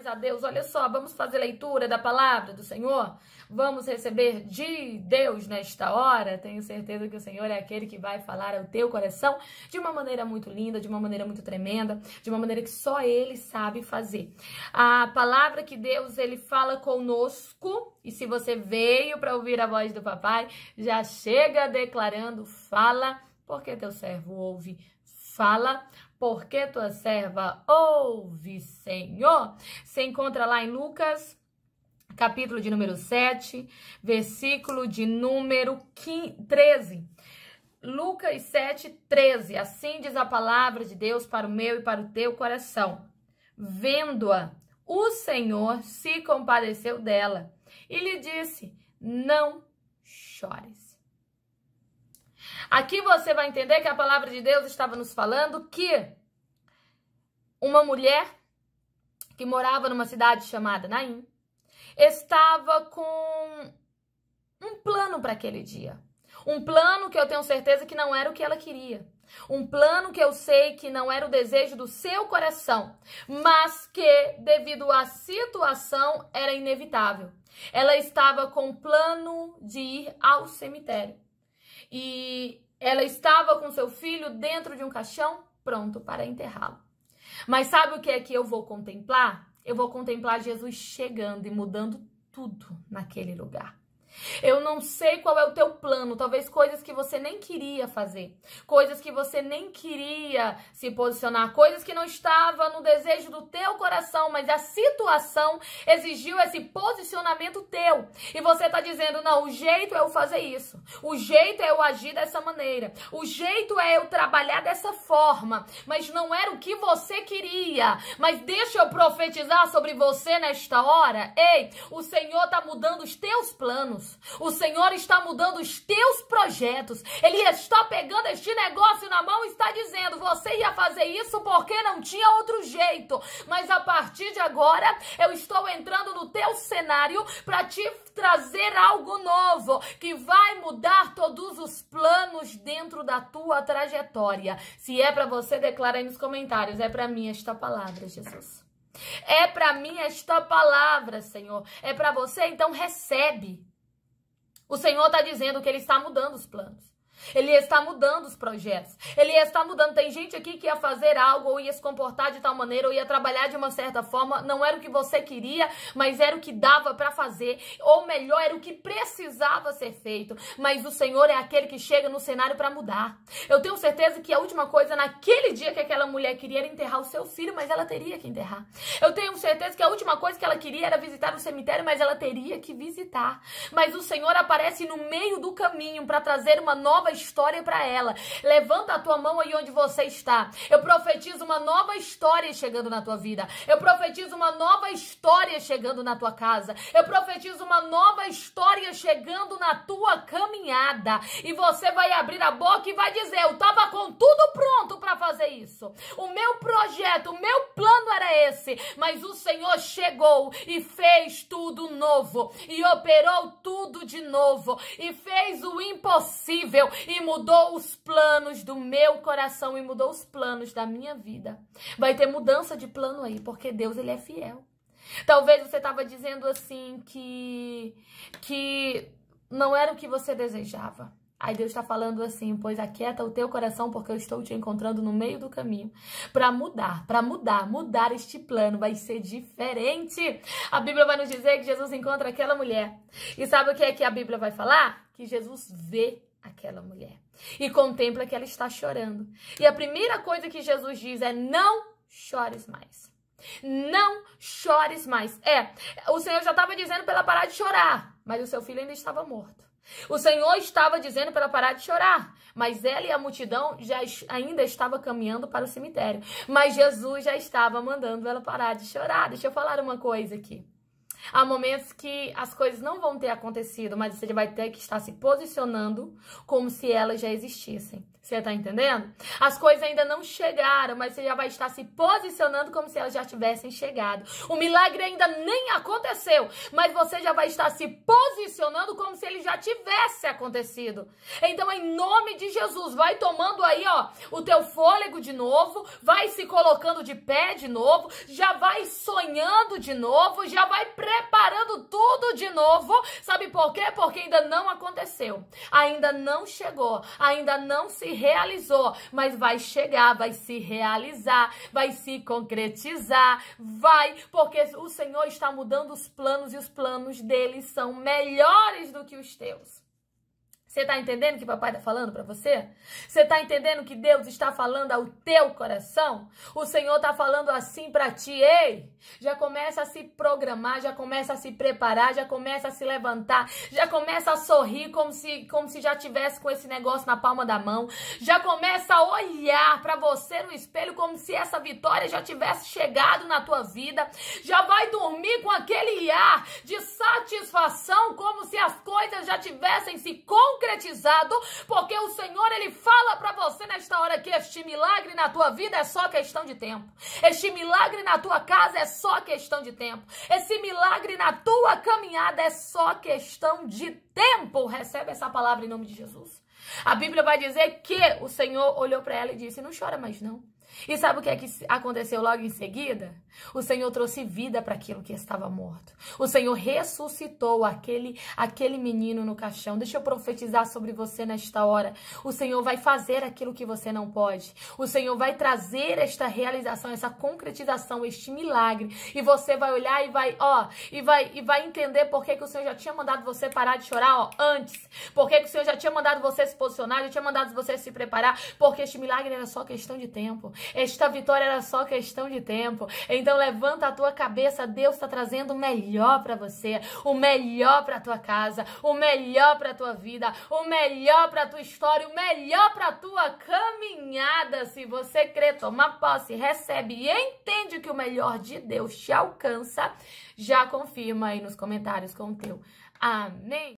Glórias a Deus. Olha só, vamos fazer leitura da palavra do Senhor. Vamos receber de Deus nesta hora. Tenho certeza que o Senhor é aquele que vai falar ao teu coração de uma maneira muito linda, de uma maneira muito tremenda, de uma maneira que só ele sabe fazer. A palavra que Deus ele fala conosco, e se você veio para ouvir a voz do papai, já chega declarando, fala, porque teu servo ouve fala porque tua serva ouve, Senhor. Se encontra lá em Lucas, capítulo de número 7, versículo de número 15, 13. Lucas 7, 13. Assim diz a palavra de Deus para o meu e para o teu coração. Vendo-a, o Senhor se compadeceu dela e lhe disse: Não chores. Aqui você vai entender que a palavra de Deus estava nos falando que uma mulher que morava numa cidade chamada Naim estava com um plano para aquele dia. Um plano que eu tenho certeza que não era o que ela queria. Um plano que eu sei que não era o desejo do seu coração, mas que, devido à situação, era inevitável. Ela estava com o plano de ir ao cemitério e ela estava com seu filho dentro de um caixão pronto para enterrá-lo. Mas sabe o que é que eu vou contemplar? Eu vou contemplar Jesus chegando e mudando tudo naquele lugar. Eu não sei qual é o teu plano, talvez coisas que você nem queria fazer, coisas que você nem queria se posicionar, coisas que não estava no desejo do teu coração, mas a situação exigiu esse posicionamento teu. E você está dizendo: "Não, o jeito é eu fazer isso. O jeito é eu agir dessa maneira. O jeito é eu trabalhar dessa forma". Mas não era o que você queria. Mas deixa eu profetizar sobre você nesta hora. Ei, o Senhor está mudando os teus planos. O Senhor está mudando os teus projetos. Ele está pegando este negócio na mão e está dizendo: você ia fazer isso porque não tinha outro jeito. Mas a partir de agora, eu estou entrando no teu cenário para te trazer algo novo que vai mudar todos os planos dentro da tua trajetória. Se é para você, declara aí nos comentários. É para mim esta palavra, Jesus. É para mim esta palavra, Senhor. É para você, então recebe. O Senhor está dizendo que Ele está mudando os planos. Ele está mudando os projetos. Ele está mudando. Tem gente aqui que ia fazer algo, ou ia se comportar de tal maneira, ou ia trabalhar de uma certa forma. Não era o que você queria, mas era o que dava para fazer. Ou melhor, era o que precisava ser feito. Mas o Senhor é aquele que chega no cenário para mudar. Eu tenho certeza que a última coisa naquele dia que aquela mulher queria era enterrar o seu filho, mas ela teria que enterrar. Eu tenho certeza que a última coisa que ela queria era visitar o cemitério, mas ela teria que visitar. Mas o Senhor aparece no meio do caminho para trazer uma nova nova história para ela. Levanta a tua mão aí onde você está. Eu profetizo uma nova história chegando na tua vida. Eu profetizo uma nova história chegando na tua casa. Eu profetizo uma nova história chegando na tua caminhada e você vai abrir a boca e vai dizer: Eu estava com tudo pronto para fazer isso. O meu projeto, o meu plano era esse, mas o Senhor chegou e fez tudo novo e operou tudo de novo e fez o impossível e mudou os planos do meu coração e mudou os planos da minha vida. Vai ter mudança de plano aí, porque Deus ele é fiel. Talvez você estava dizendo assim que que não era o que você desejava. Aí Deus está falando assim, pois aquieta o teu coração, porque eu estou te encontrando no meio do caminho. Para mudar, para mudar, mudar este plano vai ser diferente. A Bíblia vai nos dizer que Jesus encontra aquela mulher. E sabe o que é que a Bíblia vai falar? Que Jesus vê aquela mulher e contempla que ela está chorando. E a primeira coisa que Jesus diz é: não chores mais. Não chores mais. É, o Senhor já estava dizendo para ela parar de chorar, mas o seu filho ainda estava morto. O Senhor estava dizendo para ela parar de chorar, mas ela e a multidão já ainda estava caminhando para o cemitério. Mas Jesus já estava mandando ela parar de chorar. Deixa eu falar uma coisa aqui. Há momentos que as coisas não vão ter acontecido, mas você vai ter que estar se posicionando como se elas já existissem. Você tá entendendo? As coisas ainda não chegaram, mas você já vai estar se posicionando como se elas já tivessem chegado. O milagre ainda nem aconteceu, mas você já vai estar se posicionando como se ele já tivesse acontecido. Então, em nome de Jesus, vai tomando aí, ó, o teu fôlego de novo, vai se colocando de pé de novo, já vai sonhando de novo, já vai preparando tudo de novo. Sabe por quê? Porque ainda não aconteceu, ainda não chegou, ainda não se realizou, mas vai chegar, vai se realizar, vai se concretizar, vai, porque o Senhor está mudando os planos e os planos dele são melhores do que os teus. Você está entendendo o que papai está falando para você? Você está entendendo que Deus está falando ao teu coração? O Senhor está falando assim para ti, ei! Já começa a se programar, já começa a se preparar, já começa a se levantar, já começa a sorrir como se, como se já tivesse com esse negócio na palma da mão, já começa a olhar para você no espelho como se essa vitória já tivesse chegado na tua vida, já vai dormir com aquele ar de satisfação como se as coisas já tivessem se conquistado concretizado, porque o Senhor ele fala para você nesta hora que este milagre na tua vida é só questão de tempo. Este milagre na tua casa é só questão de tempo. Esse milagre na tua caminhada é só questão de tempo. Recebe essa palavra em nome de Jesus. A Bíblia vai dizer que o Senhor olhou para ela e disse: "Não chora mais não". E sabe o que é que aconteceu logo em seguida? O Senhor trouxe vida para aquilo que estava morto. O Senhor ressuscitou aquele aquele menino no caixão. Deixa eu profetizar sobre você nesta hora. O Senhor vai fazer aquilo que você não pode. O Senhor vai trazer esta realização, essa concretização, este milagre. E você vai olhar e vai, ó, e vai e vai entender por que, que o Senhor já tinha mandado você parar de chorar, ó, antes. Por que, que o Senhor já tinha mandado você se posicionar, já tinha mandado você se preparar, porque este milagre era só questão de tempo. Esta vitória era só questão de tempo. Então levanta a tua cabeça, Deus está trazendo o melhor para você, o melhor para tua casa, o melhor para tua vida, o melhor para tua história, o melhor para tua caminhada. Se você crê, toma posse, recebe e entende que o melhor de Deus te alcança, já confirma aí nos comentários com o teu. Amém.